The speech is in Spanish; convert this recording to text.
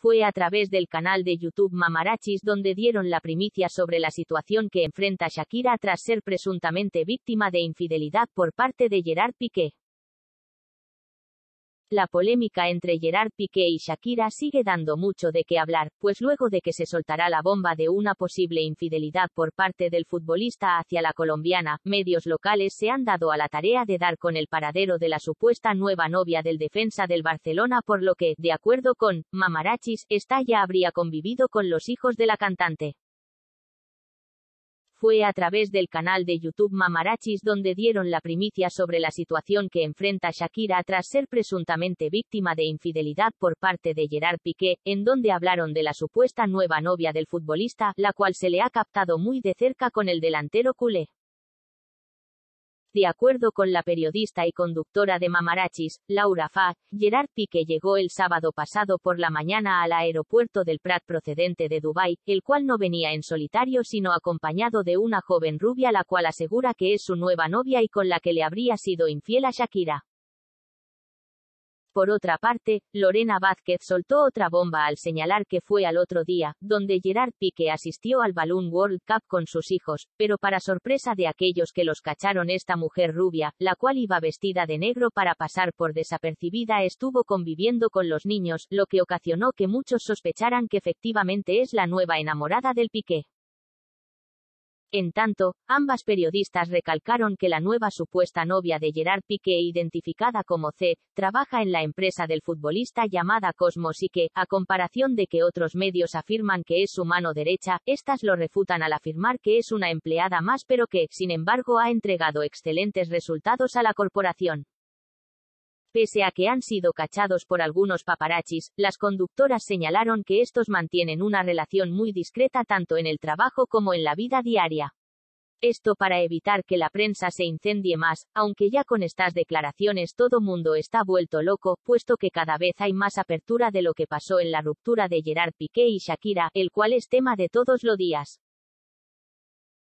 fue a través del canal de YouTube Mamarachis donde dieron la primicia sobre la situación que enfrenta Shakira tras ser presuntamente víctima de infidelidad por parte de Gerard Piqué. La polémica entre Gerard Piqué y Shakira sigue dando mucho de qué hablar, pues luego de que se soltará la bomba de una posible infidelidad por parte del futbolista hacia la colombiana, medios locales se han dado a la tarea de dar con el paradero de la supuesta nueva novia del defensa del Barcelona, por lo que, de acuerdo con Mamarachis, esta ya habría convivido con los hijos de la cantante. Fue a través del canal de YouTube Mamarachis donde dieron la primicia sobre la situación que enfrenta Shakira tras ser presuntamente víctima de infidelidad por parte de Gerard Piqué, en donde hablaron de la supuesta nueva novia del futbolista, la cual se le ha captado muy de cerca con el delantero culé. De acuerdo con la periodista y conductora de Mamarachis, Laura Fa, Gerard Piqué llegó el sábado pasado por la mañana al aeropuerto del Prat procedente de Dubái, el cual no venía en solitario sino acompañado de una joven rubia la cual asegura que es su nueva novia y con la que le habría sido infiel a Shakira. Por otra parte, Lorena Vázquez soltó otra bomba al señalar que fue al otro día, donde Gerard Piqué asistió al Balloon World Cup con sus hijos, pero para sorpresa de aquellos que los cacharon esta mujer rubia, la cual iba vestida de negro para pasar por desapercibida, estuvo conviviendo con los niños, lo que ocasionó que muchos sospecharan que efectivamente es la nueva enamorada del Piqué. En tanto, ambas periodistas recalcaron que la nueva supuesta novia de Gerard Piqué, identificada como C, trabaja en la empresa del futbolista llamada Cosmos y que, a comparación de que otros medios afirman que es su mano derecha, estas lo refutan al afirmar que es una empleada más pero que, sin embargo, ha entregado excelentes resultados a la corporación. Pese a que han sido cachados por algunos paparachis, las conductoras señalaron que estos mantienen una relación muy discreta tanto en el trabajo como en la vida diaria. Esto para evitar que la prensa se incendie más, aunque ya con estas declaraciones todo mundo está vuelto loco, puesto que cada vez hay más apertura de lo que pasó en la ruptura de Gerard Piqué y Shakira, el cual es tema de todos los días.